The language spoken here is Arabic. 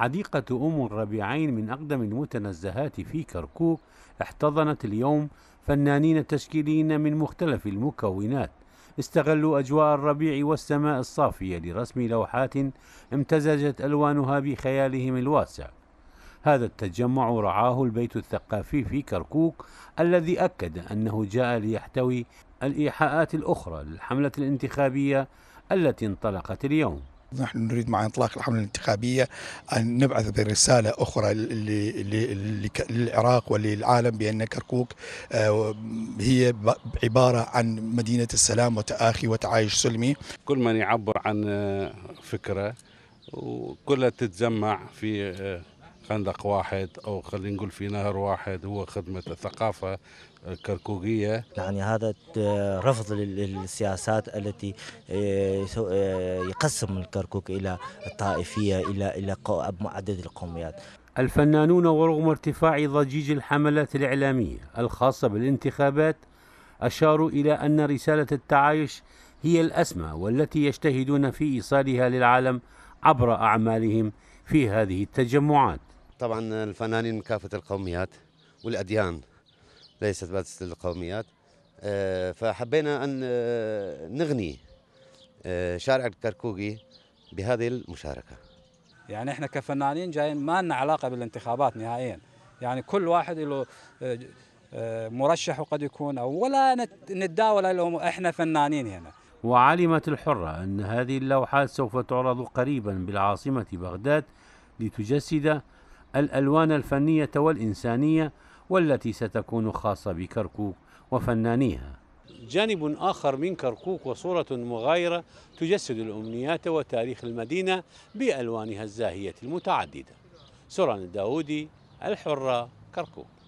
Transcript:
حديقة أم الربيعين من أقدم المتنزهات في كركوك احتضنت اليوم فنانين تشكيليين من مختلف المكونات استغلوا أجواء الربيع والسماء الصافية لرسم لوحات امتزجت ألوانها بخيالهم الواسع هذا التجمع رعاه البيت الثقافي في كركوك الذي أكد أنه جاء ليحتوي الإيحاءات الأخرى للحملة الانتخابية التي انطلقت اليوم نحن نريد مع انطلاق الحمله الانتخابيه ان نبعث برساله اخرى للعراق وللعالم بان كركوك آه، هي عباره عن مدينه السلام وتآخي وتعايش سلمي. كل من يعبر عن آه، فكره وكلها تتجمع في آه، خندق واحد او خلينا نقول في نهر واحد هو خدمه الثقافه الكركوكيه يعني هذا رفض للسياسات التي آه، آه، يقسم الكركوك الى الطائفيه الى الى عدد القوميات الفنانون ورغم ارتفاع ضجيج الحملات الاعلاميه الخاصه بالانتخابات اشاروا الى ان رساله التعايش هي الاسمى والتي يجتهدون في ايصالها للعالم عبر اعمالهم في هذه التجمعات طبعا الفنانين من كافه القوميات والاديان ليست بس القوميات آه، فحبينا ان آه، نغني آه، شارع الكركوكي بهذه المشاركه يعني احنا كفنانين جايين ما لنا علاقه بالانتخابات نهائيا يعني كل واحد له مرشح وقد يكون او ولا نتداول لهم احنا فنانين هنا وعلمت الحرة أن هذه اللوحات سوف تعرض قريبا بالعاصمة بغداد لتجسد الألوان الفنية والإنسانية والتي ستكون خاصة بكركوك وفنانيها جانب آخر من كركوك وصورة مغايرة تجسد الأمنيات وتاريخ المدينة بألوانها الزاهية المتعددة سوران الداودي الحرة كركوك